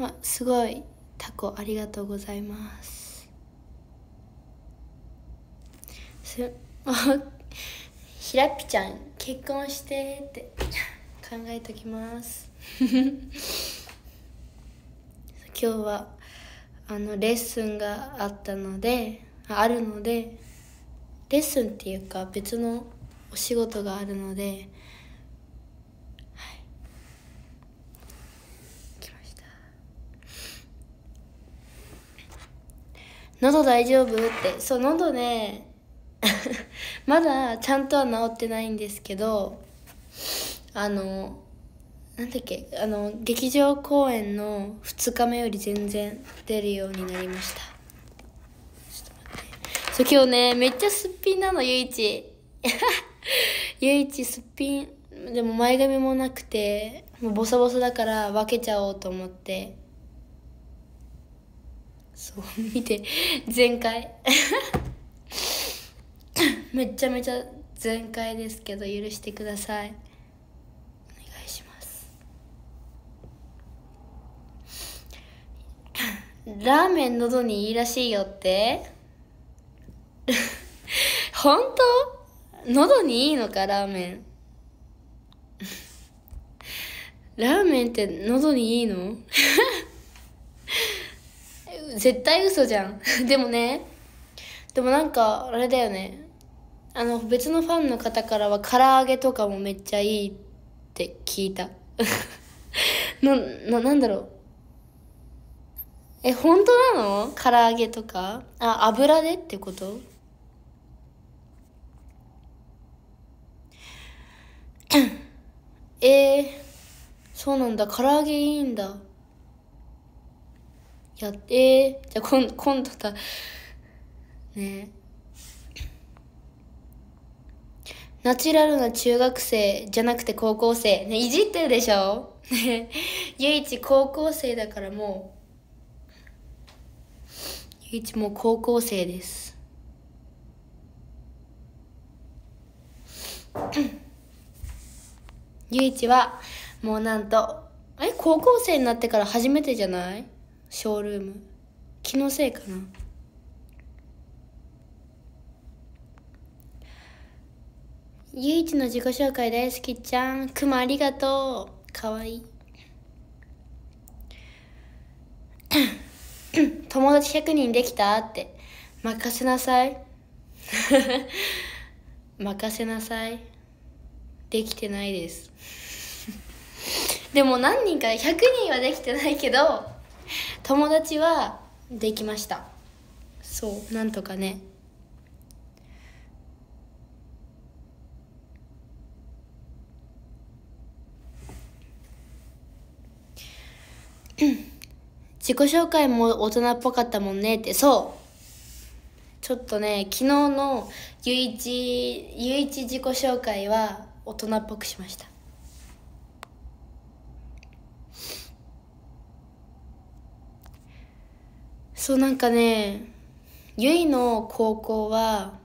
あすごいタコありがとうございますすあひらぴちゃん結婚してって考えときます 今日はあのレッスンがあったのであるのでレッスンっていうか別のお仕事があるので喉大丈夫ってそう喉ね まだちゃんとは治ってないんですけどあのなんだっけあの劇場公演の2日目より全然出るようになりましたちょっと待ってそう今日ねめっちゃすっぴんなのゆいち ゆいちすっぴんでも前髪もなくてもうボサボサだから分けちゃおうと思ってそう見て全開 めちゃめちゃ全開ですけど許してくださいお願いします ラーメン喉にいいらしいよって 本当喉にいいのかラーメン ラーメンって喉にいいの絶対嘘じゃん でもねでもなんかあれだよねあの別のファンの方からは唐揚げとかもめっちゃいいって聞いた なななんだろうえ本当なの唐揚げとかあ油でってことえー、そうなんだ唐揚げいいんだやって、じゃあ今今度た、ねナチュラルな中学生じゃなくて高校生。ね、いじってるでしょね唯一高校生だからもう、唯一もう高校生です。唯一は、もうなんと、え、高校生になってから初めてじゃないショールーム気のせいかなゆいちの自己紹介大好きちゃんくまありがとうかわいい 友達100人できたって任せなさい 任せなさいできてないです でも何人か100人はできてないけど友達はできましたそうなんとかね自己紹介も大人っぽかったもんねってそうちょっとね昨日のゆういちゆういち自己紹介は大人っぽくしましたそうなんかねゆいの高校は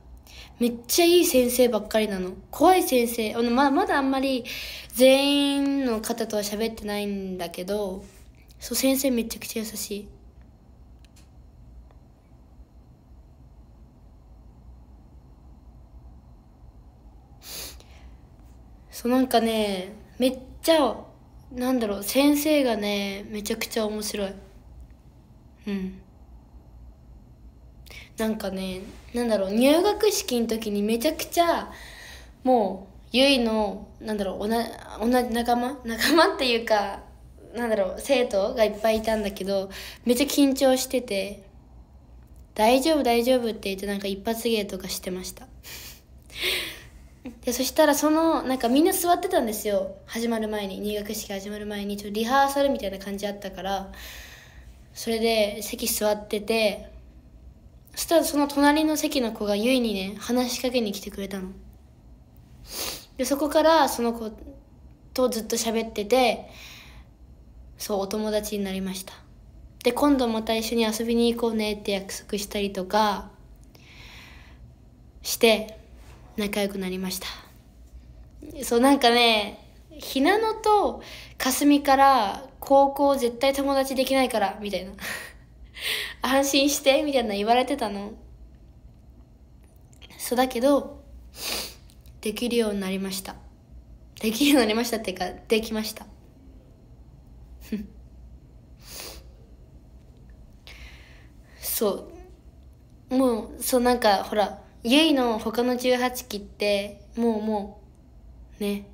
めっちゃいい先生ばっかりなの怖い先生あのままだあんまり全員の方とは喋ってないんだけどそう先生めちゃくちゃ優しいそうなんかねめっちゃなんだろう先生がねめちゃくちゃ面白いうんなんかねなんだろう入学式の時にめちゃくちゃもうゆいのなんだろう同じ仲間仲間 っていうかなんだろう生徒がいっぱいいたんだけどめっちゃ緊張してて「大丈夫大丈夫」って言ってなんか一発芸とかしてましたでそしたらそのなんかみんな座ってたんですよ始まる前に入学式始まる前にちょっとリハーサルみたいな感じあったからそれで席座っててそしたらその隣の席の子がゆいにね話しかけに来てくれたのでそこからその子とずっと喋っててそうお友達になりましたで今度また一緒に遊びに行こうねって約束したりとかして仲良くなりましたそうなんかねひなのとかすみから高校絶対友達できないからみたいな安心してみたいな言われてたのそうだけどできるようになりましたできるようになりましたっていうかできました そうもうそうなんかほらゆいの他の18期ってもうもうね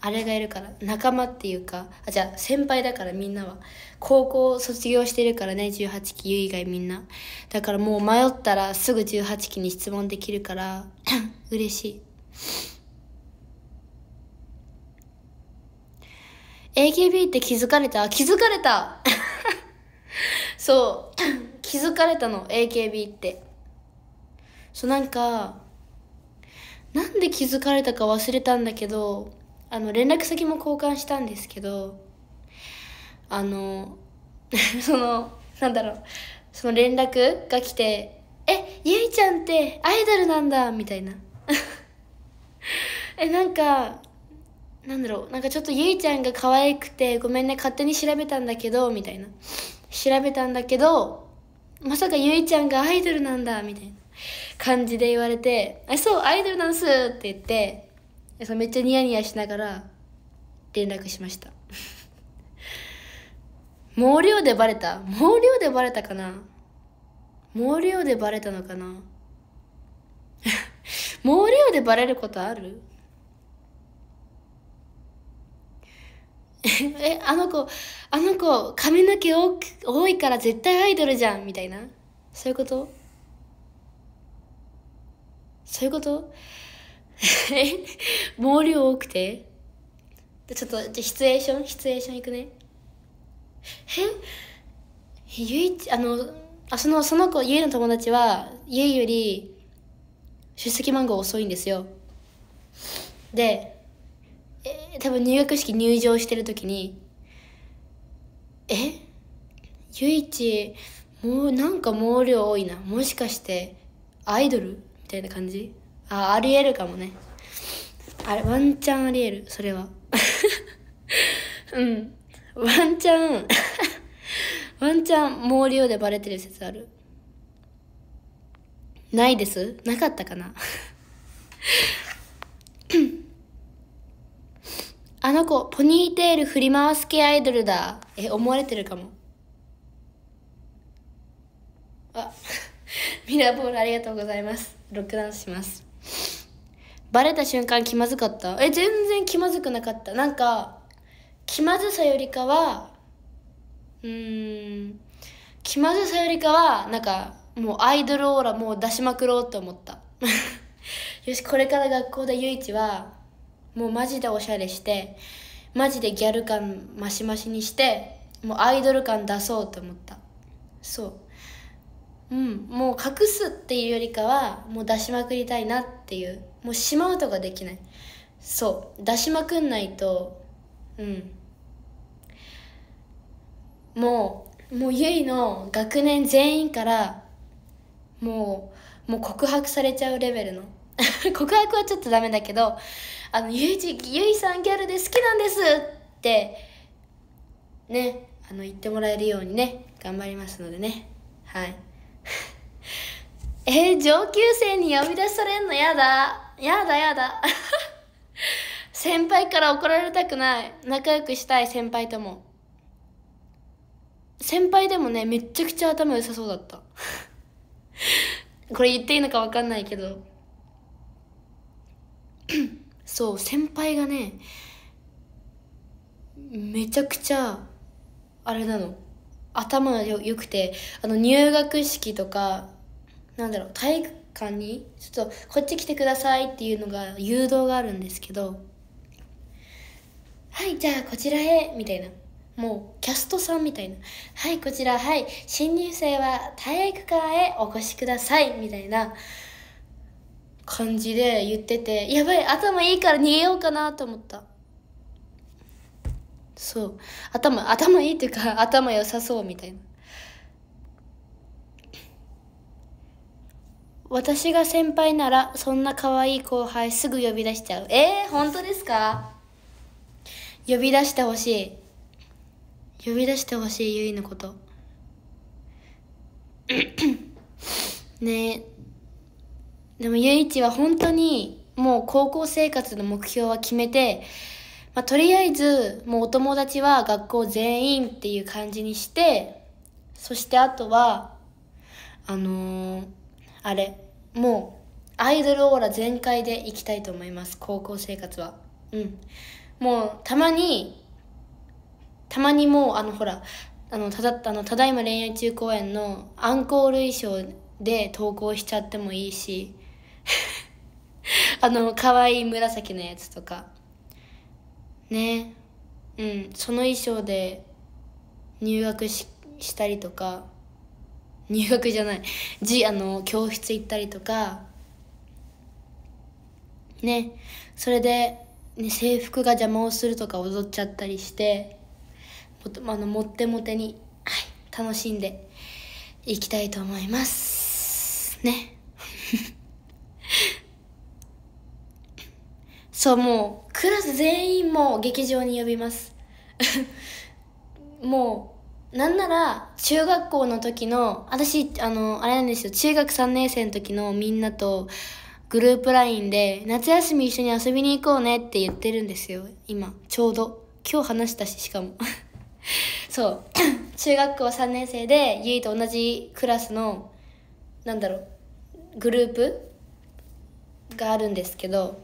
あれがいるから仲間っていうかあじゃあ先輩だからみんなは高校卒業してるからね18期以外みんなだからもう迷ったらすぐ18期に質問できるから 嬉しい AKB って気づかれた気づかれた そう 気づかれたの AKB ってそうなんかなんで気づかれたか忘れたんだけどあの連絡先も交換したんですけどあの そのなんだろうその連絡が来て「えゆいちゃんってアイドルなんだ」みたいな えなんかなんだろうなんかちょっとゆいちゃんが可愛くてごめんね勝手に調べたんだけどみたいな調べたんだけどまさかゆいちゃんがアイドルなんだみたいな感じで言われて「あそうアイドルなんす」って言ってめっちゃニヤニヤしながら連絡しました毛量でバレた毛量でバレたかな毛量でバレたのかな 毛量でバレることある えあの子あの子髪の毛多多いから絶対アイドルじゃんみたいなそういうことそういうこと 毛量多くてちょっとじゃシチュエーションシチュエーションいくね変ゆいあのあそのその子ゆいの友達はゆいより出席番号遅いんですよでえ多分入学式入場してる時にえゆいちもうなんか毛量多いなもしかしてアイドルみたいな感じあありえるかもねあれワンチャンありえるそれは うんワンチャン ワンチャン毛量でバレてる説あるないですなかったかな あの子ポニーテール振り回す系アイドルだえ思われてるかもあ ミラーボールありがとうございますロックダウンしますバレた瞬間気まずかったえ全然気まずくなかったなんか気まずさよりかはうん気まずさよりかはなんかもうアイドルオーラもう出しまくろうと思った よしこれから学校で唯一はもうマジでおしゃれしてマジでギャル感マシマシにしてもうアイドル感出そうと思ったそううんもう隠すっていうよりかはもう出しまくりたいなっていうもうしまうとかできないそう出しまくんないとうんもうもうゆいの学年全員からもうもう告白されちゃうレベルの 告白はちょっとダメだけどあのゆいじゆいさんギャルで好きなんですってねあの言ってもらえるようにね頑張りますのでねはい えー、上級生に呼び出されんのやだやだやだ 先輩から怒られたくない仲良くしたい先輩とも先輩でもねめちゃくちゃ頭良さそうだったこれ言っていいのか分かんないけどそう先輩がねめちゃくちゃあれなの頭がよくてあの入学式とかなんだろう体育館にちょっとこっち来てくださいっていうのが誘導があるんですけど「はいじゃあこちらへ」みたいなもうキャストさんみたいな「はいこちらはい新入生は体育館へお越しください」みたいな感じで言っててやばい頭いいから逃げようかなと思ったそう頭頭いいっていうか頭良さそうみたいな私が先輩ならそんな可愛い後輩すぐ呼び出しちゃうえー、本当ですか呼び出してほしい呼び出してほしいゆいのこと ねえでもゆいちは本当にもう高校生活の目標は決めて、まあ、とりあえずもうお友達は学校全員っていう感じにしてそしてあとはあのー、あれもうアイドルオーラ全開でいきたいと思います高校生活はうんもうたまにたまにもうあのほらあのただあのただいま恋愛中公演のアンコール衣装で投稿しちゃってもいいし あの可愛い紫のやつとかねうんその衣装で入学ししたりとか入学じゃない じあの教室行ったりとかねそれで、ね、制服が邪魔をするとか踊っちゃったりしてあのモテモテに、はい、楽しんでいきたいと思いますねそうもうクラス全員も劇場に呼びますもうなんなら中学校の時の私あのあれなんですよ中学3年生の時のみんなとグループ LINE で夏休み一緒に遊びに行こうねって言ってるんですよ今ちょうど今日話したししかもそう 中学校3年生でゆいと同じクラスのなんだろうグループがあるんですけど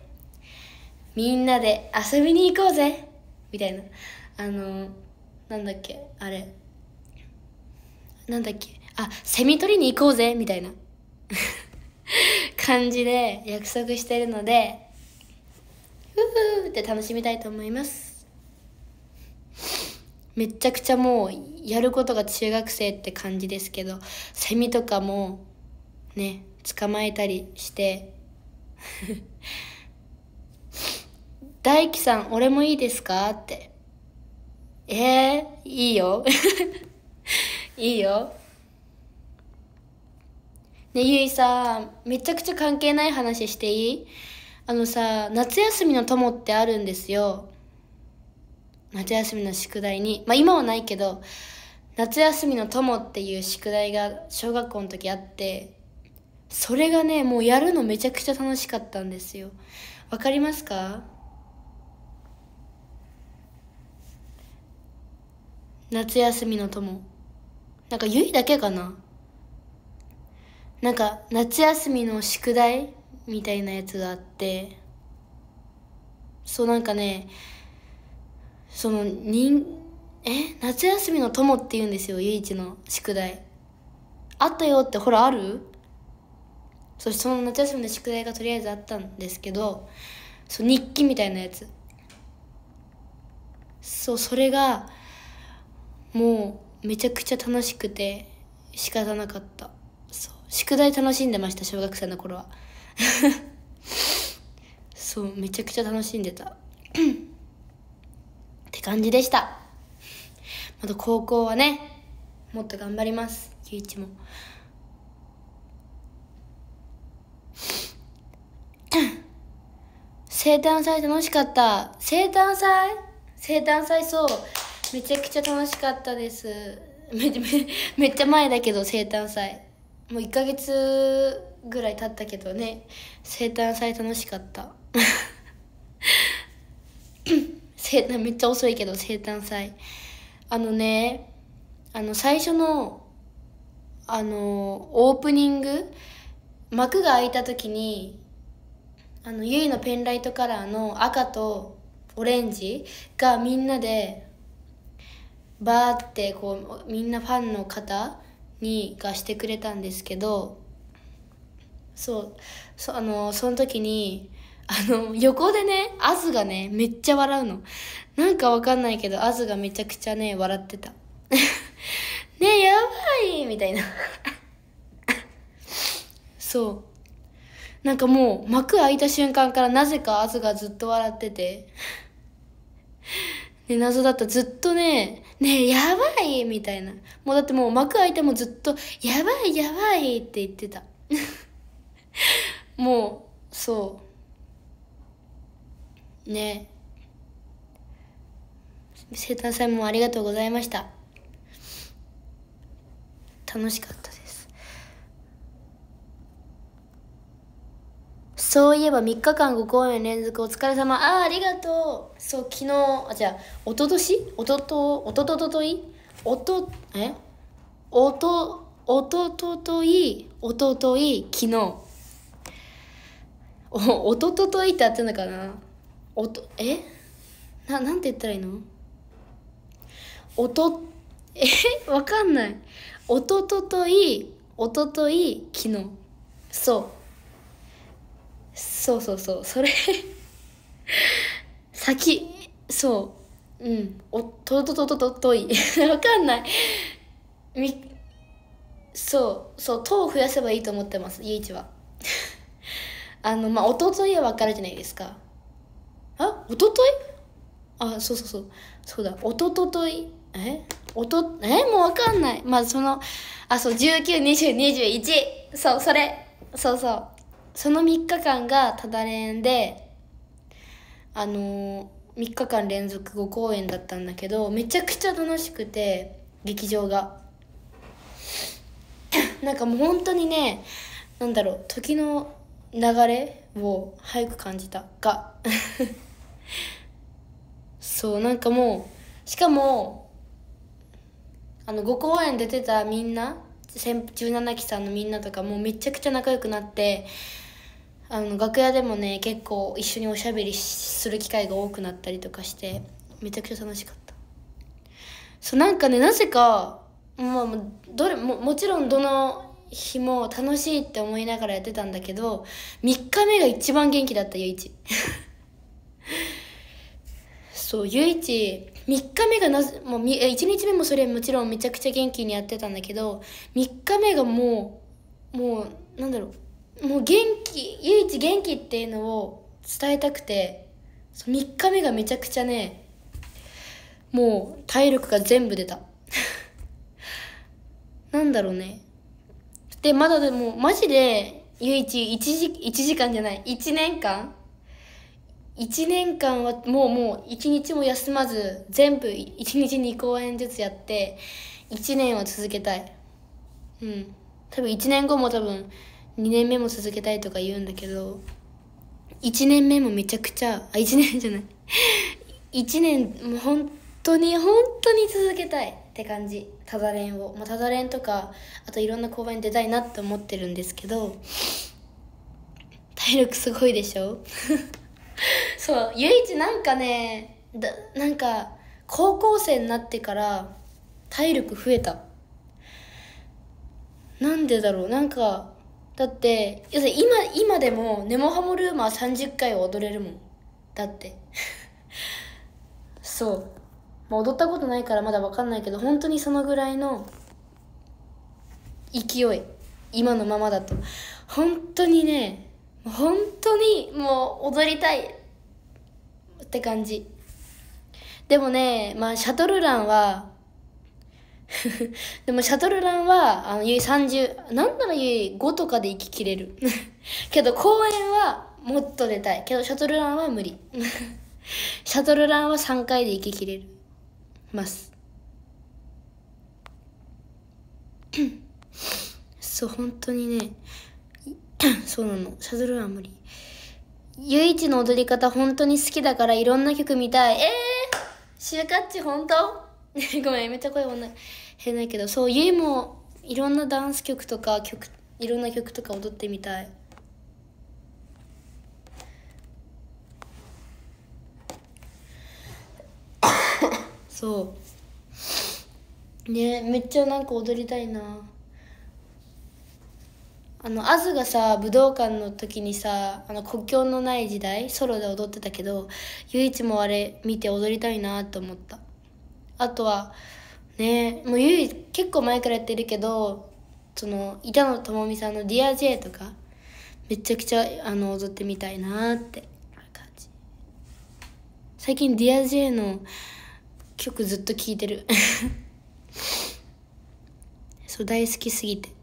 みんなで遊びに行こうぜみたいなあのなんだっけあれなんだっけあセミ取りに行こうぜみたいな 感じで約束してるのでうふーって楽しみたいと思います。めちゃくちゃもうやることが中学生って感じですけどセミとかもね捕まえたりして 大樹さん俺もいいですかってえー、いいよ いいよねゆいさめちゃくちゃ関係ない話していいあのさ夏休みの友ってあるんですよ夏休みの宿題に、まあ、今はないけど夏休みの友っていう宿題が小学校の時あってそれがねもうやるのめちゃくちゃ楽しかったんですよわかりますか夏休みの友なんかゆいだけかななんか夏休みの宿題みたいなやつがあってそうなんかねその人え夏休みの友って言うんですよ唯一の宿題あったよってほらあるそしてその夏休みの宿題がとりあえずあったんですけどそう日記みたいなやつそうそれがもうめちゃくちゃ楽しくて仕方なかったそう宿題楽しんでました小学生の頃は そうめちゃくちゃ楽しんでたって感じでした。また高校はね、もっと頑張ります。ゆういちも。生誕祭楽しかった。生誕祭生誕祭そう。めちゃくちゃ楽しかったです。め めっちゃ前だけど生誕祭。もう1ヶ月ぐらい経ったけどね、生誕祭楽しかった。めっちゃ遅いけど生誕祭あのねあの最初のあのオープニング幕が開いた時にあのゆいのペンライトカラーの赤とオレンジがみんなでバーってこうみんなファンの方にがしてくれたんですけどそうそあのその時にあの、横でね、アズがね、めっちゃ笑うの。なんかわかんないけど、アズがめちゃくちゃね、笑ってた。ねえ、やばいみたいな そう。なんかもう、幕開いた瞬間からなぜかアズがずっと笑っててね、謎だった。ずっとね、ねえ、やばいみたいな。もうだってもう幕開いてもずっと、やばいやばいって言ってた もう、そう。ね生誕祭もありがとうございました楽しかったですそういえば3日間ご公演連続お疲れ様ああありがとうそう昨日あじゃあおととしおととおとととといおとえおとおととといおととい昨日おおととといってあってんのかな音えななんて言ったらいいの音 えわかんないおととといおととい昨日そうそうそう そうそれ先そううんおととととととい わかんないみそうそう「と」を増やせばいいと思ってます家一はあのまあ「おととい」は分かるじゃないですかあおとといあそうそうそうそうだおとといえおとえもうわかんないまあそのあそう192021そうそれそうそうその3日間がただれんであのー、3日間連続5公演だったんだけどめちゃくちゃ楽しくて劇場が なんかもう本当にねなんだろう時の流れを早く感じたが そうなんかもうしかもあのご公演出てたみんな17期さんのみんなとかもうめちゃくちゃ仲良くなってあの楽屋でもね結構一緒におしゃべりする機会が多くなったりとかしてめちゃくちゃ楽しかったそうなんかねなぜか、まあ、どれももちろんどの日も楽しいって思いながらやってたんだけど3日目が一番元気だったゆいち。そう唯一3日目がなもう1日目もそれもちろんめちゃくちゃ元気にやってたんだけど3日目がもうもうなんだろうもう元気唯一元気っていうのを伝えたくて3日目がめちゃくちゃねもう体力が全部出た なんだろうねでまだでもマジで唯一1時 ,1 時間じゃない1年間1年間はもうもう1日も休まず全部1日2公演ずつやって1年は続けたいうん多分1年後も多分2年目も続けたいとか言うんだけど1年目もめちゃくちゃあ1年じゃない1 年もう本当に本当に続けたいって感じたレンを、まあ、ただ練とかあといろんな公演出たいなって思ってるんですけど体力すごいでしょ そう唯一なんかねだなんか高校生になってから体力増えたなんでだろうなんかだって要するに今今でも「ネモハモルーマー」30回は踊れるもんだって そう、まあ、踊ったことないからまだ分かんないけど本当にそのぐらいの勢い今のままだと本当にね本当にもう踊りたいって感じでもねまあシャトルランは でもシャトルランはあのゆい30なんならゆい5とかでき切れる けど公演はもっと出たいけどシャトルランは無理 シャトルランは3回でき切れるます そう本当にね そうなのシャズルは無理唯一の踊り方本当に好きだからいろんな曲見たいえー、シュカッチ本当 ごめんめっちゃ声もない変ないけどそうゆいもいろんなダンス曲とか曲いろんな曲とか踊ってみたいそうねめっちゃなんか踊りたいなあのアズがさ武道館の時にさあの国境のない時代ソロで踊ってたけど唯一もあれ見て踊りたいなと思ったあとはねもう唯結構前からやってるけどその板野友美さんの「DearJ」とかめちゃくちゃあの踊ってみたいなって感じ最近「DearJ」の曲ずっと聴いてる そう大好きすぎて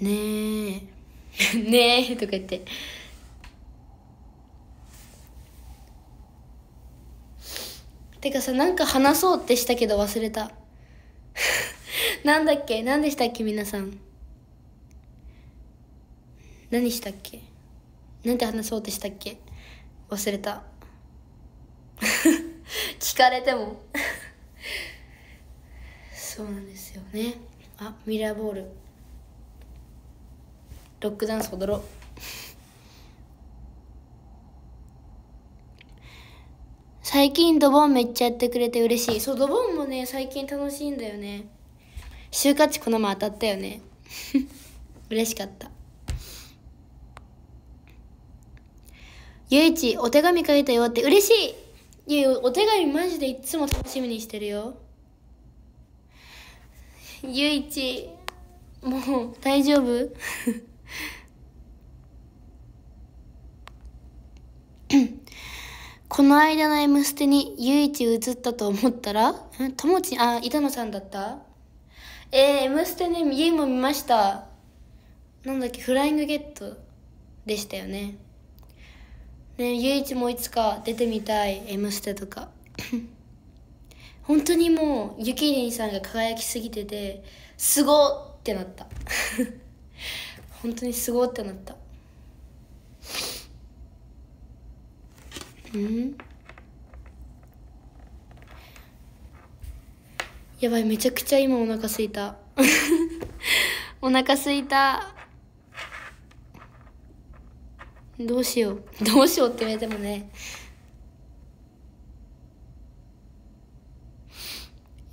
ねえ ねえとか言っててかさなんか話そうってしたけど忘れた なんだっけ何でしたっけ皆さん何したっけなんて話そうってしたっけ忘れた 聞かれてもそうなんですよねあミラーボールロックダンス踊ろう最近ドボンめっちゃやってくれて嬉しいそうドボンもね最近楽しいんだよね就活このま当たったよね 嬉しかったゆいちお手紙書いたよって嬉しいいやお手紙マジでいつも楽しみにしてるよゆいちもう大丈夫 この間の「M ステ」に唯一映ったと思ったら友知あ板野さんだったえー、M ステね家も見ましたなんだっけフライングゲットでしたよねね唯一もいつか出てみたい「M ステ」とか 本当にもうゆきりんさんが輝きすぎててすごってなった 本当にすごってなったうんやばいめちゃくちゃ今お腹すいた お腹すいたどうしようどうしようって言われてもね「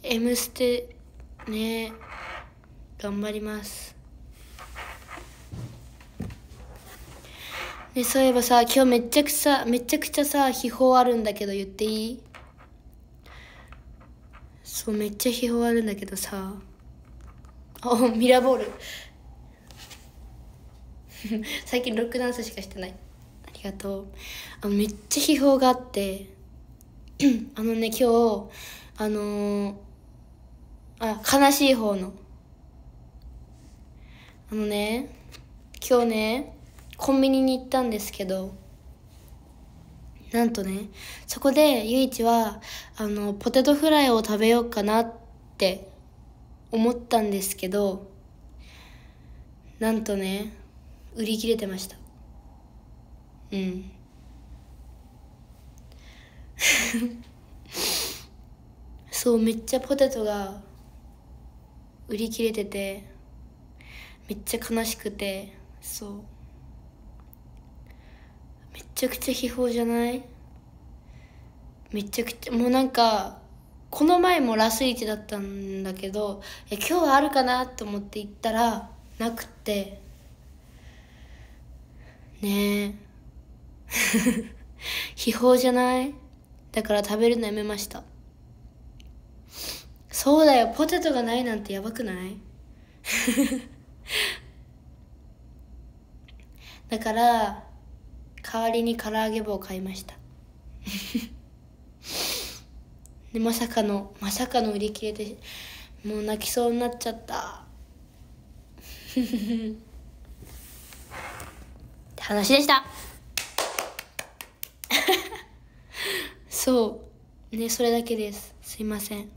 M ステ」ね頑張りますねそういえばさ今日めっちゃくちゃめちゃくちゃさ秘宝あるんだけど言っていいそうめっちゃ秘宝あるんだけどさあミラーボール 最近ロックダンスしかしてないありがとうあめっちゃ秘宝があって あのね今日あのー、あ悲しい方のあのね今日ねコンビニに行ったんですけどなんとねそこでゆいちはあのポテトフライを食べようかなって思ったんですけどなんとね売り切れてましたうん そうめっちゃポテトが売り切れててめっちゃ悲しくてそうちゃくちゃ秘宝じゃないめちゃくちゃもうなんかこの前もラスチだったんだけど今日はあるかなと思って行ったらなくてねえ 秘宝じゃないだから食べるのやめましたそうだよポテトがないなんてやばくない だから代わりに唐揚げ棒を買いました でまさかのまさかの売り切れでもう泣きそうになっちゃった って話でしたそうねそれだけですすいません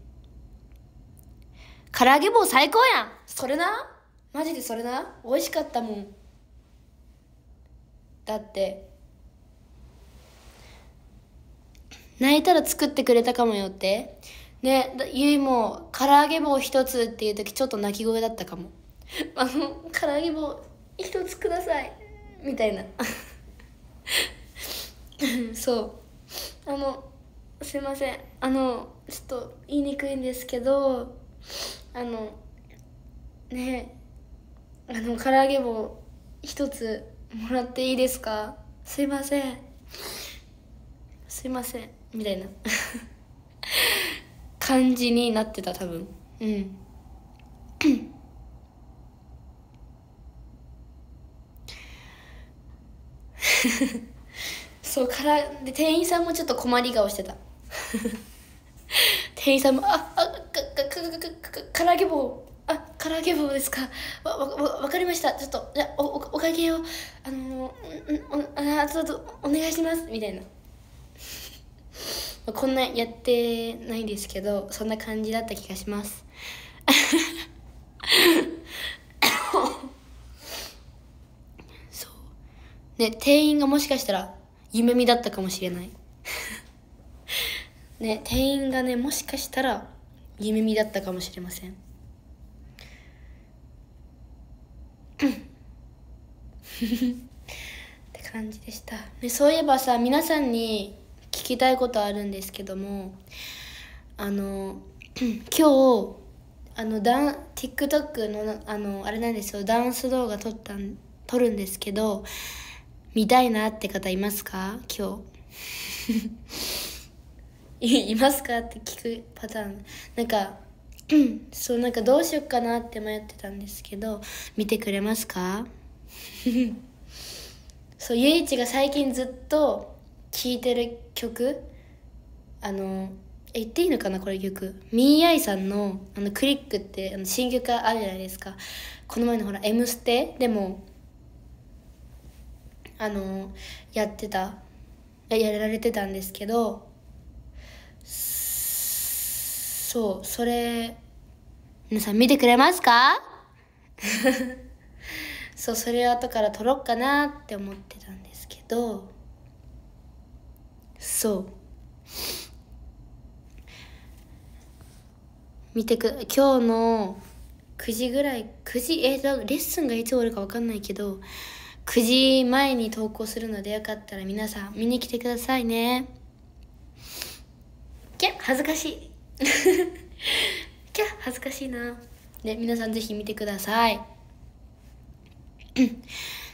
唐揚げ棒最高やんそれなマジでそれな美味しかったもんだって泣いたら作ってくれたかもよって。ね、ゆいも、唐揚げ棒一つっていう時ちょっと泣き声だったかも。あの、唐揚げ棒一つください。みたいな。そう。あの、すいません。あの、ちょっと言いにくいんですけど、あの、ねあの、唐揚げ棒一つもらっていいですかすいません。すいません。みたいな 感じになってた多分うん そうからで店員さんもちょっと困り顔してた 店員さんも「ああかかかかかかから揚げ棒あ唐揚げ棒ですかわわわかりましたちょっとじゃおおおか計をあのー、うんうあちょお願いします」みたいな。まあ、こんなやってないですけどそんな感じだった気がしますそうね店員がもしかしたら夢見だったかもしれないね店員がねもしかしたら夢見だったかもしれませんって感じでした、ね、そういえばさ皆さんにきたいことあるんですけどもあの 今日あのダン TikTok のあのあれなんですよダンス動画撮ったん撮るんですけど見たいなって方いますか今日 いますかって聞くパターンなんか そうなんかどうしよっかなって迷ってたんですけど見てくれますか そうゆいちが最近ずっと聴いてる曲あの言っていいのかなこれ曲ミーアイさんのあのクリックってあの新曲あるじゃないですかこの前のほら「M ステ」でもあのやってたややられてたんですけどそうそれ皆さん見てくれますか そうそれを後から撮ろうかなって思ってたんですけどそう見てく今日の9時ぐらい9時えっ、レッスンがいつ終わるか分かんないけど9時前に投稿するのでよかったら皆さん見に来てくださいねキャ恥ずかしい キャ恥ずかしいなで皆さんぜひ見てください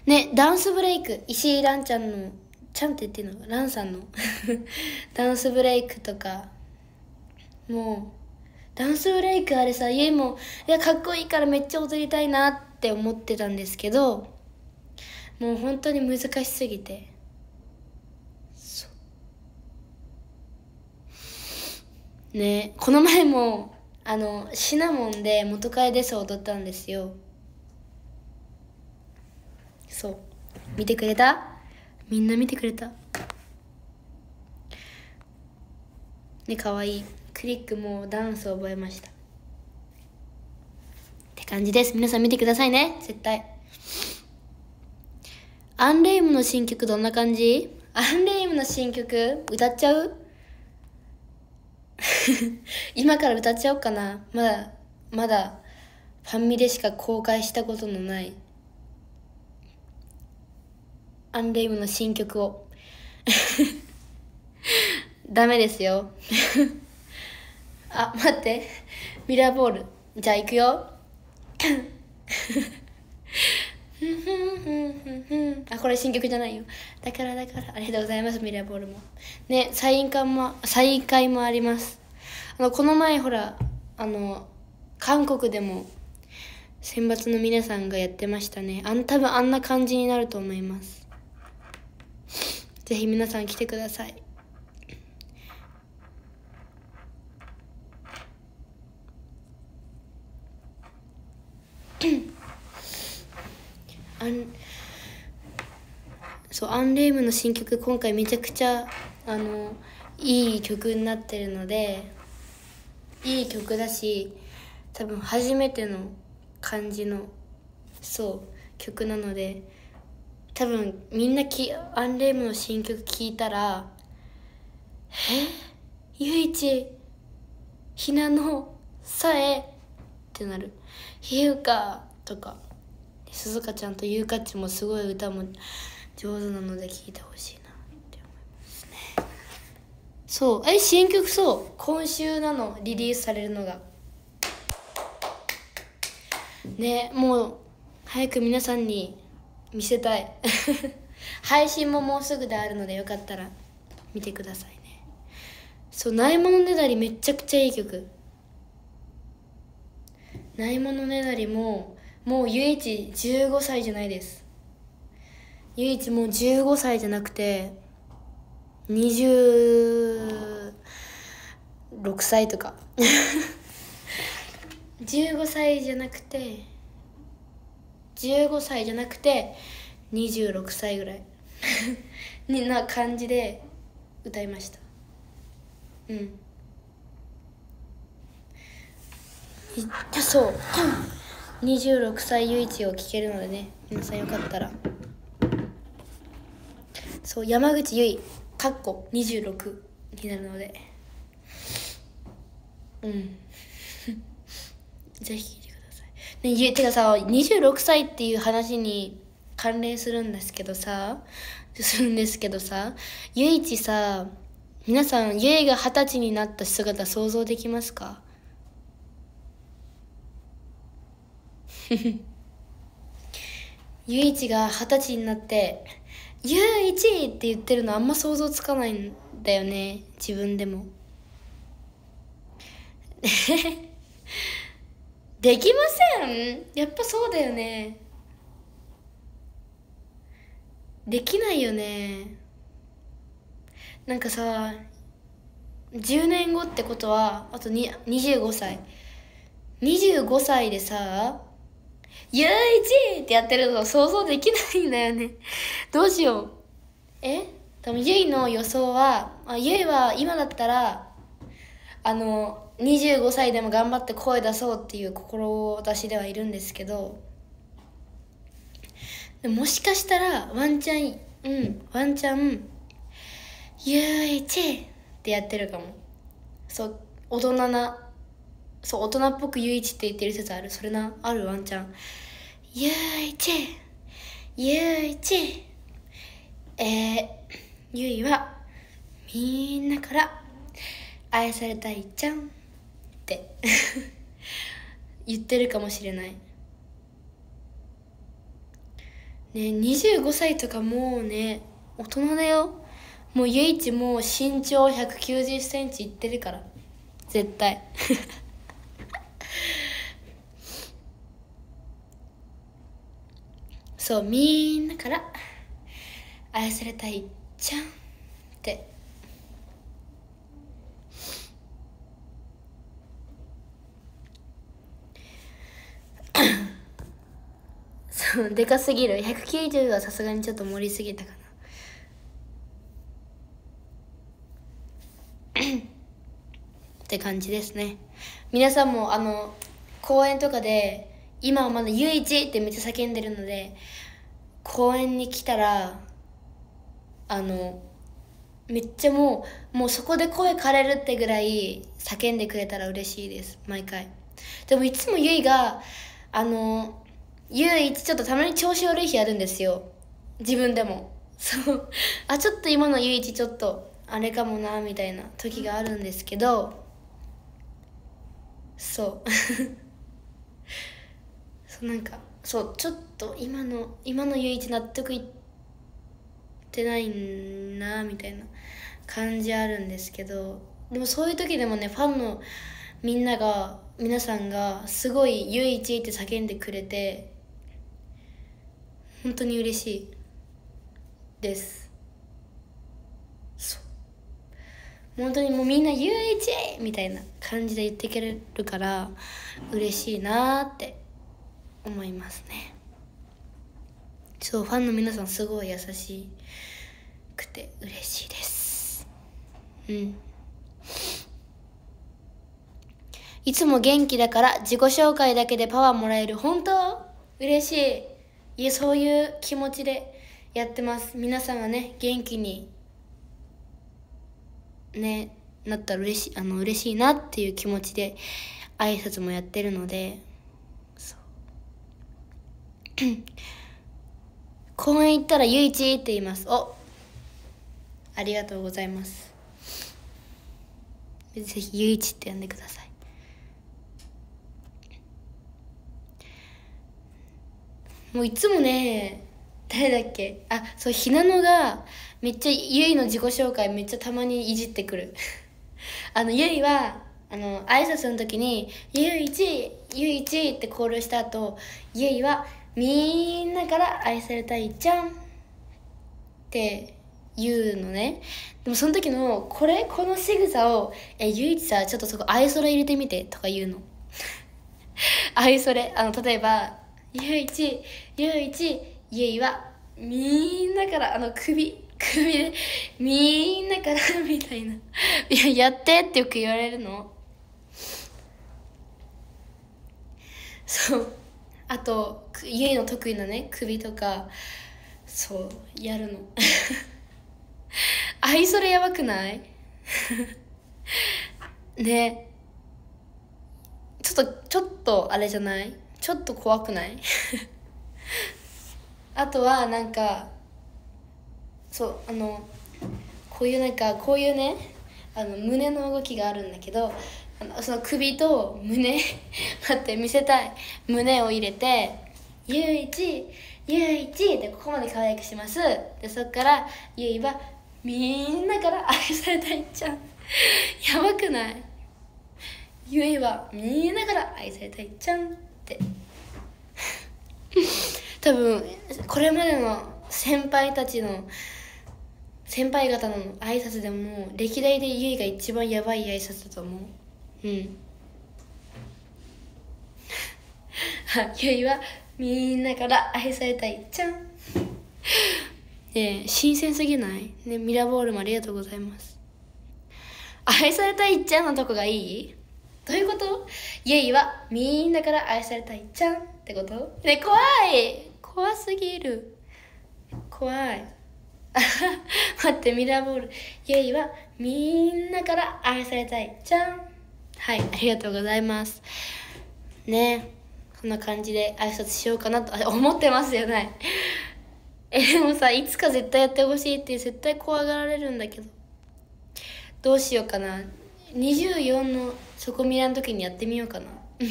ねダンスブレイク石井蘭ちゃんのちゃんって言ってんのランさんの ダンスブレイクとかもうダンスブレイクあれさ家もいやかっこいいからめっちゃ踊りたいなって思ってたんですけどもう本当に難しすぎてそうねこの前もあのシナモンで「元カエです」踊ったんですよそう見てくれたみんな見てくれたね可愛いクリックもダンス覚えましたって感じです皆さん見てくださいね絶対アンレイムの新曲どんな感じアンレイムの新曲歌っちゃう 今から歌っちゃおうかなまだまだファンミでしか公開したことのないアンレイムの新曲を ダメですよ あ待ってミラーボールじゃあいくよ あこれ新曲じゃないよだからだからありがとうございますミラーボールもねサイン会もサイン会もありますあのこの前ほらあの韓国でも選抜の皆さんがやってましたねあ多分あんな感じになると思いますぜひ皆さん来てください アンそうアンレイムの新曲今回めちゃくちゃあのいい曲になってるのでいい曲だし多分初めての感じのそう曲なので多分みんなきアンレイムの新曲聴いたら「えゆいちひなのさえ」ってなる「ひゆか」とか鈴鹿ちゃんとゆうかっちもすごい歌も上手なので聴いてほしいなって思いますねそうえ新曲そう今週なのリリースされるのがねもう早く皆さんに見せたい 配信ももうすぐであるのでよかったら見てくださいねそうないものねだりめちゃくちゃいい曲ないものねだりももう唯一15歳じゃないです唯一もう15歳じゃなくて26歳とか15 歳じゃなくて15歳じゃなくて26歳ぐらい な感じで歌いましたうんそう26 歳唯一を聴けるのでね皆さんよかったらそう山口唯かっこ26になるのでうん ぜひね、てかさ26歳っていう話に関連するんですけどさするんですけどさゆいちさ皆さんゆいが二十歳になった姿想像できますかゆいちが二十歳になって「ゆういち!」って言ってるのあんま想像つかないんだよね自分でも。できませんやっぱそうだよねできないよねなんかさ10年後ってことはあとに25歳25歳でさ「ゆういち!」ってやってるの想像できないんだよねどうしようえ多分ゆいの予想はあゆいは今だったらあの25歳でも頑張って声出そうっていう心しではいるんですけどもしかしたらワンチャンうんワンチャン「ゆういち」ってやってるかもそう大人なそう大人っぽく「ゆういち」って言ってる説あるそれなあるワンチャン「ゆういち」「ゆういち」えー、ゆいはみんなから愛されたいじゃんって 言ってるかもしれないね25歳とかもうね大人だよもう唯一もう身長1 9 0センチいってるから絶対 そうみんなから愛されたいじゃんそうでかすぎる190はさすがにちょっと盛りすぎたかな って感じですね皆さんもあの公園とかで今はまだ「ゆいち」ってめっちゃ叫んでるので公園に来たらあのめっちゃもうもうそこで声枯れるってぐらい叫んでくれたら嬉しいです毎回でもいつもゆいがあの唯一ちょっとたまに調子悪い日あるんですよ自分でもそうあちょっと今の唯一ちょっとあれかもなみたいな時があるんですけどそう そうなんかそうちょっと今の今の唯一納得いってないなみたいな感じあるんですけどでもそういう時でもねファンのみんなが皆さんがすごい「唯一」って叫んでくれて本当に嬉しいです本当にもうみんな「唯一」みたいな感じで言ってくれるから嬉しいなって思いますねそうファンの皆さんすごい優しくて嬉しいですうんいつも元気だから自己紹介だけでパワーもらえる。本当嬉しい。いや、そういう気持ちでやってます。皆さんがね、元気に、ね、なったら嬉しい、あの、嬉しいなっていう気持ちで挨拶もやってるので、そう。公園行ったらゆいちって言います。おありがとうございます。ぜひゆいちって呼んでください。もういつもね誰だっけあそうひなのがめっちゃゆいの自己紹介めっちゃたまにいじってくる あのゆいはあの挨拶の時に「ゆいちゆいち」ってコールした後ゆいは「みんなから愛されたいじゃん」って言うのねでもその時のこれこの仕草を「えゆいちさちょっとそこ愛それ入れてみて」とか言うの愛それあの例えばゆういちゆういちゆいはみんなからあの首首でみんなから みたいな「いややって」ってよく言われるのそうあとゆいの得意なね首とかそうやるのあいそれやばくない ねちょっとちょっとあれじゃないちょっと怖くない あとはなんかそうあのこういうなんかこういうねあの胸の動きがあるんだけどあのその首と胸 待って見せたい胸を入れて「ゆういちゆういち」でここまで可愛くしますでそっからゆ いはみんなから愛されたいちゃんやばくないゆいはみんなから愛されたいちゃん多分これまでの先輩たちの先輩方の挨拶でも歴代でゆいが一番やばい挨拶だと思ううんゆいはみんなから愛されたいじゃんねえ新鮮すぎないねミラーボールもありがとうございます愛されたいちゃんのとこがいいどういうことゆいはみんなから愛されたいじゃんってことね怖い怖すぎる怖い 待ってミラーボールゆいはみんなから愛されたいじゃんはいありがとうございますねこんな感じで挨拶しようかなと思ってますよねえでもさいつか絶対やってほしいって絶対怖がられるんだけどどうしようかな24のそこ見らん時にやってみようかな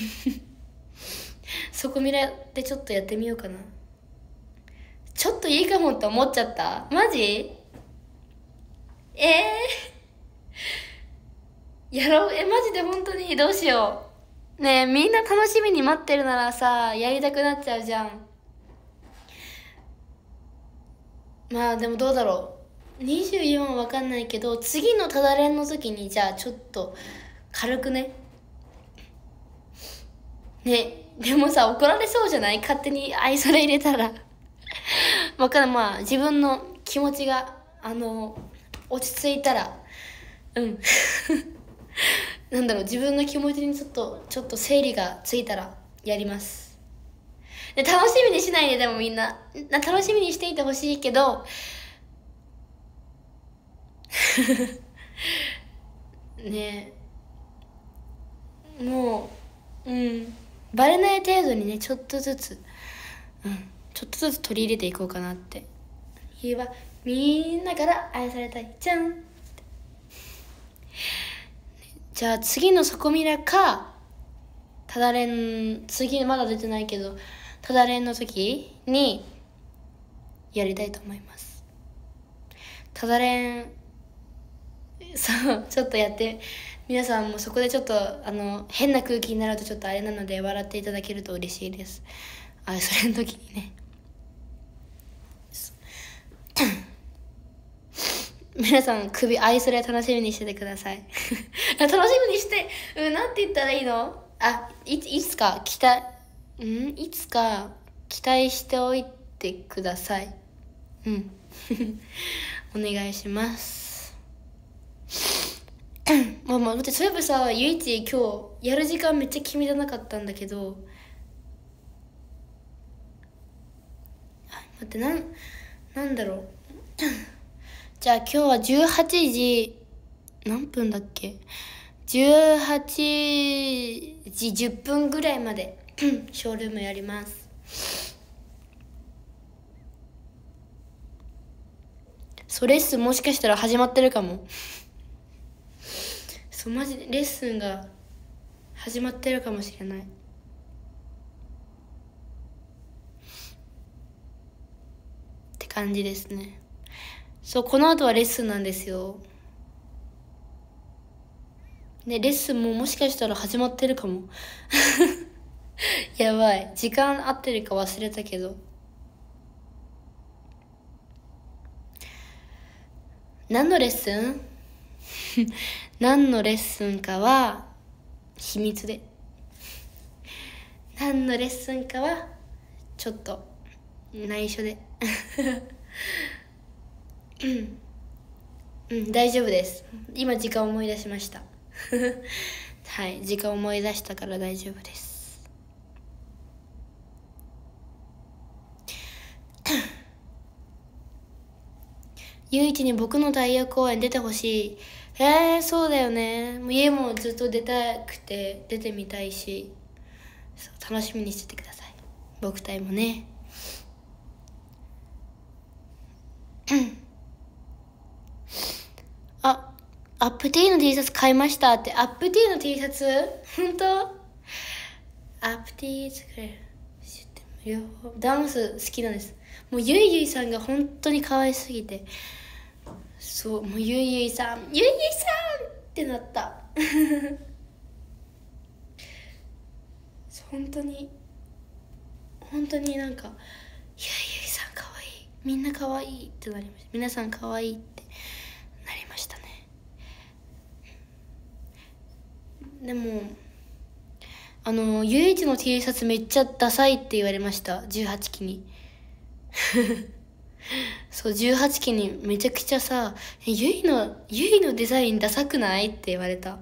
そこミラでちょっとやってみようかなちょっといいかもって思っちゃったマジええー、やろうえマジで本当にどうしようねえみんな楽しみに待ってるならさやりたくなっちゃうじゃんまあでもどうだろう24は分かんないけど次のただれんの時にじゃあちょっと軽くねねでもさ怒られそうじゃない勝手に愛され入れたら分からんまあ自分の気持ちがあの落ち着いたらうん なんだろう自分の気持ちにちょっとちょっと整理がついたらやりますで楽しみにしないででもみんなな楽しみにしていてほしいけど ねえもううんバレない程度にねちょっとずつ、うん、ちょっとずつ取り入れていこうかなってえはみんなから愛されたいじゃんじゃあ次の「そこみら」かただれん次まだ出てないけどただれんの時にやりたいと思いますただれんそうちょっとやって皆さんもそこでちょっとあの変な空気になるとちょっとあれなので笑っていただけると嬉しいですあそれの時にね皆さん首愛され楽しみにしててください楽しみにしてうんなて言ったらいいのあいいつか期待うんいつか期待しておいてくださいうん お願いしますまあまあ待ってそういえばさゆいち今日やる時間めっちゃ君じゃなかったんだけど待ってなんなんだろう じゃあ今日は18時何分だっけ18時10分ぐらいまで ショールームやりますそれっすもしかしたら始まってるかもそうマジでレッスンが始まってるかもしれないって感じですねそうこの後はレッスンなんですよねレッスンももしかしたら始まってるかも やばい時間合ってるか忘れたけど何のレッスン何のレッスンかは秘密で何のレッスンかはちょっと内緒でうんうん大丈夫です今時間思い出しましたはい時間思い出したから大丈夫ですゆういちに僕の太陽公演出てほしいえー、そうだよね家もずっと出たくて出てみたいし楽しみにしててください僕隊もねあアップティーの T シャツ買いましたってアップティーの T シャツ本当アップティー作れるダンス好きなんですもうゆいゆいさんが本当に可愛すぎてそうもうゆいゆいさんゆいゆいさんってなった 本当に本当になんか「ゆいゆいさんかわいいみんなかわいい」ってなりました皆さんかわいいってなりましたねでもあのゆいちの T シャツめっちゃダサいって言われました18期に そう、18期にめちゃくちゃさ、ゆいの、ゆいのデザインダサくないって言われた。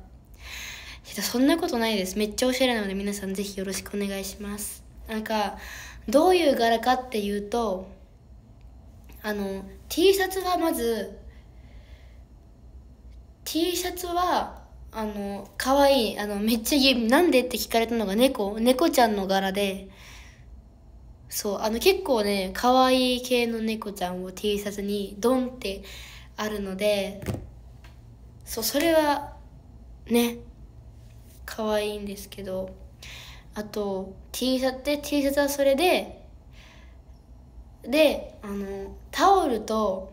そんなことないです。めっちゃおしゃれなので皆さんぜひよろしくお願いします。なんか、どういう柄かっていうと、あの、T シャツはまず、T シャツは、あの、可愛いあの、めっちゃ、なんでって聞かれたのが猫、猫ちゃんの柄で、そうあの結構ね可愛い系の猫ちゃんを T シャツにドンってあるのでそうそれはね可愛いんですけどあと T シャツで T シャツはそれでであのタオルと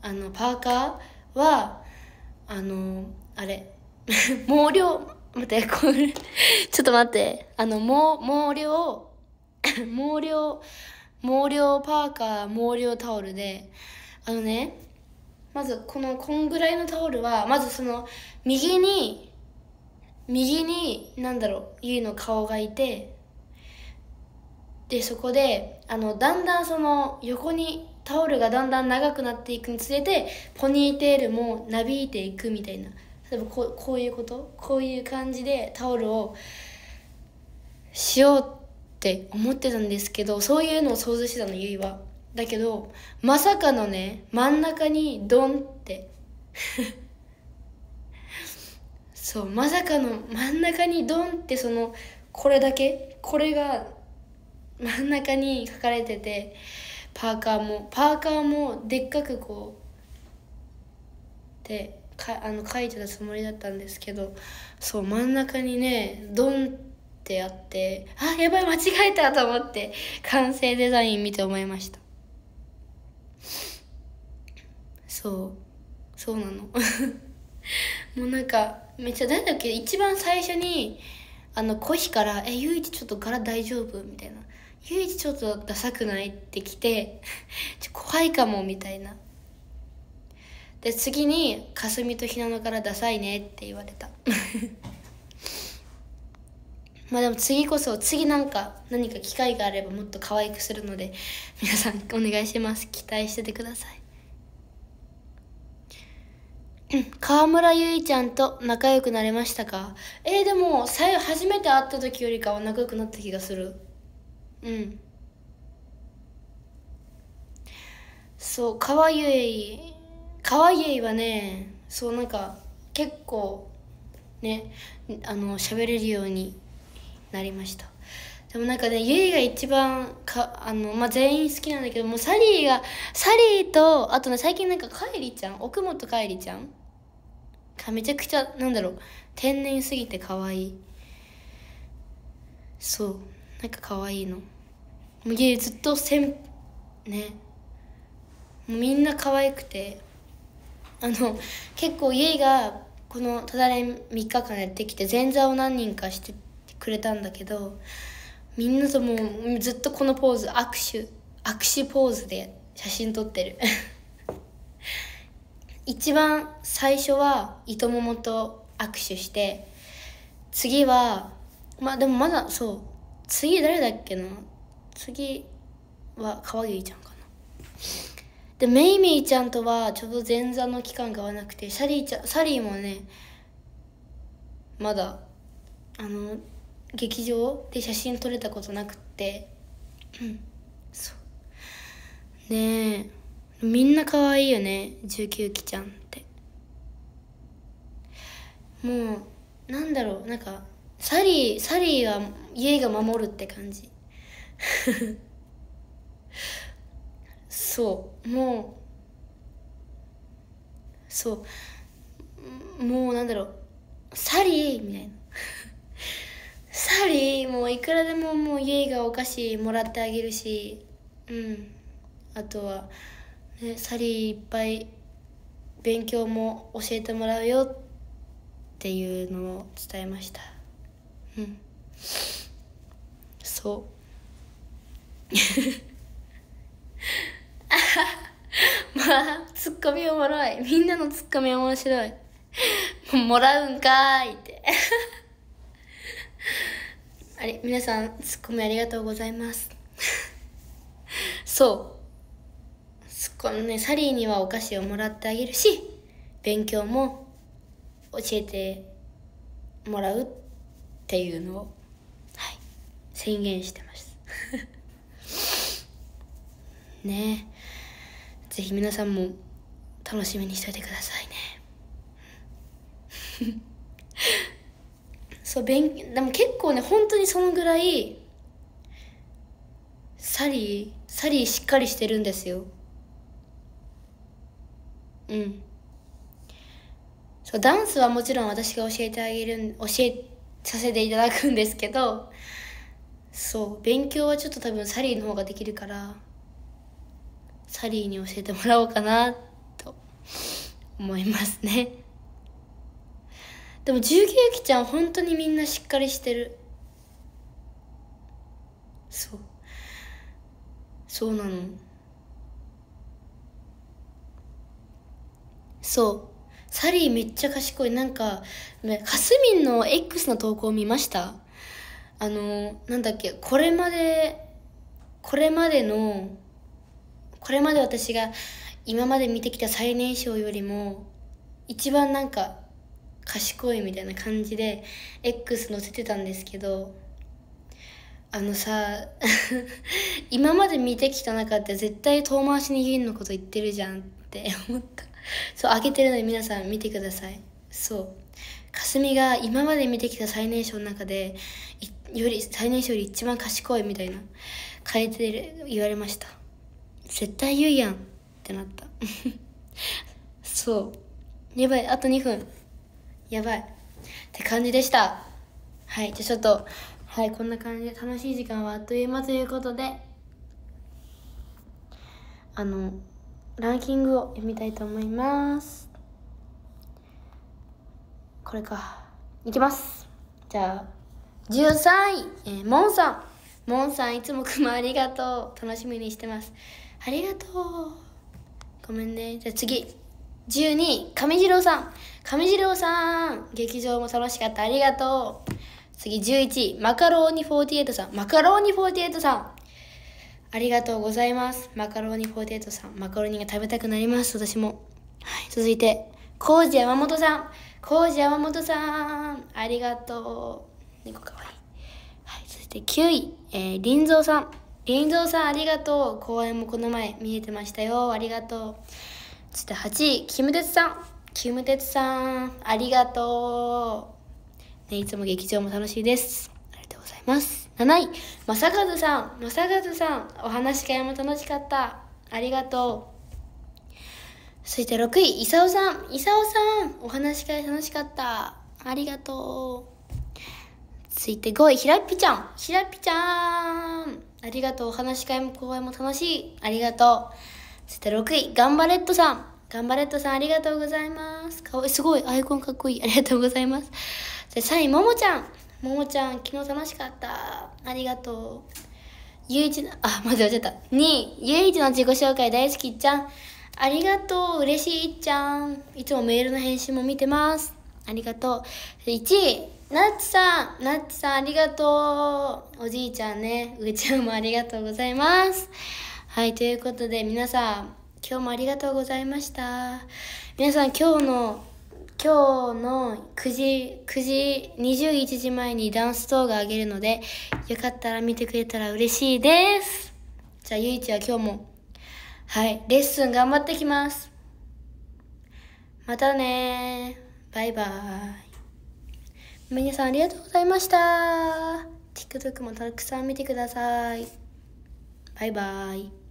あのパーカーはあのあれ 毛量待ってこれちょっと待ってあの毛毛量 毛量毛量パーカー毛量タオルであのねまずこのこんぐらいのタオルはまずその右に右に何だろうゆいの顔がいてでそこであのだんだんその横にタオルがだんだん長くなっていくにつれてポニーテールもなびいていくみたいな例えばこうこういうことこういう感じでタオルをしようって思ってたんですけどそういうのを想像してたのゆいはだけどまさかのね真ん中にドンって そうまさかの真ん中にドンってそのこれだけこれが真ん中に書かれててパーカーもパーカーもでっかくこうでかあの書いてたつもりだったんですけどそう真ん中にねドンってってってあやばい間違えたと思って完成デザイン見て思いましたそうそうなの もうなんかめっちゃ誰だっけ一番最初にあのコヒから「えゆういちちょっと柄大丈夫?」みたいな「ゆういちちょっとダサくない?」って来て ちょ「怖いかも」みたいなで次に「かすみとひなのからダサいね」って言われた まあでも次こそ次なんか何か機会があればもっと可愛くするので皆さんお願いします期待しててください河村ゆいちゃんと仲良くなれましたかえー、でも最初めて会った時よりかは仲良くなった気がするうんそう川ゆい川ゆいはねそうなんか結構ねあの喋れるようになりましたでもなんかねゆいが一番かあの、まあ、全員好きなんだけどもうサリーがサリーとあとね最近なんかかエりちゃん奥本かえりちゃんがめちゃくちゃなんだろう天然すぎて可愛いそうなんか可愛いのもうゆいずっとせんねもうみんな可愛くてあの結構ゆいがこのただれ3日間やってきて前座を何人かしてくれたんだけどみんなともうずっとこのポーズ握手握手ポーズで写真撮ってる 一番最初は糸ももと握手して次はまあでもまだそう次誰だっけな次は川岸ちゃんかなでめいめいちゃんとはちょうど前座の期間が合わなくてシャリーちゃんサリーもねまだあの劇場で写真撮れたことなくってうんそうねえみんな可愛いよね19期ちゃんってもうなんだろうなんかサリーサリーは家が守るって感じそうもうそうもうなんだろうサリーみたいなサリーもういくらでももうイイがお菓子もらってあげるしうんあとは、ね、サリーいっぱい勉強も教えてもらうよっていうのを伝えましたうんそう まあツッコミおもろいみんなのツッコミ面白いもらうんかいってあれ皆さんツッコミありがとうございます そうツッコミねサリーにはお菓子をもらってあげるし勉強も教えてもらうっていうのを、はい、宣言してました ねえぜひ皆さんも楽しみにしといてくださいねそう勉でも結構ね本当にそのぐらいサリーサリーしっかりしてるんですようんそうダンスはもちろん私が教えてあげる教えさせていただくんですけどそう勉強はちょっと多分サリーの方ができるからサリーに教えてもらおうかなと思いますねでも十9期ちゃん本当にみんなしっかりしてるそうそうなのそうサリーめっちゃ賢いなんかかすみんの X の投稿見ましたあのなんだっけこれまでこれまでのこれまで私が今まで見てきた最年少よりも一番なんか賢いみたいな感じで X 載せてたんですけどあのさ 今まで見てきた中って絶対遠回しにユンのこと言ってるじゃんって 思ったそう開げてるので皆さん見てくださいそうかすみが今まで見てきた最年少の中でより最年少より一番賢いみたいな変えてる言われました絶対言うやんってなった そうやばいあと2分やばいって感じでしたはいじゃあちょっとはいこんな感じで楽しい時間はあっという間ということであのランキングを読みたいと思いますこれかいきますじゃあ13位、えー、モンさんモンさんいつもくまありがとう楽しみにしてますありがとうごめんねじゃあ次12上次郎さん上次郎さん劇場も楽しかったありがとう次11マカローニ48さんマカローニ48さんありがとうございますマカローニ48さんマカロニが食べたくなります私も、はい、続いてコージ山本さんコージ山本さんありがとう猫かわいい、はい、そして9位、えン林蔵さん林蔵さんありがとう公演もこの前見えてましたよありがとうそして8位、キムテツさん。キムテツさん、ありがとう。ね、いつも劇場も楽しいです。ありがとうございます。7位、まさかずさん。まさかずさん、お話会も楽しかった。ありがとう。そして6位、いさおさん。いさおさん、お話会楽しかった。ありがとう。続いて5位、ひらっぴちゃん。ひらっぴちゃん。ありがとう。お話会も公演も楽しい。ありがとう。そして6位、ガンバレットさん。ガンバレットさん、ありがとうございます。かわいすごい。アイコンかっこいい。ありがとうございます。で、3位、ももちゃん。ももちゃん、昨日楽しかった。ありがとう。ゆういちの、あ、待って、忘れた。2位、ゆういちの自己紹介大好きちゃん。ありがとう。嬉しいいっちゃん。いつもメールの返信も見てます。ありがとう。1位、なっちさん。なっちさん、ありがとう。おじいちゃんね。うーちゃんもありがとうございます。はい、ということで皆さん、今日もありがとうございました。皆さん、今日の、今日の9時、9時、21時前にダンス動画あげるので、よかったら見てくれたら嬉しいです。じゃあ、ゆいちは今日も、はい、レッスン頑張ってきます。またねバイバーイ。皆さんありがとうございました。TikTok もたくさん見てください。バイバーイ。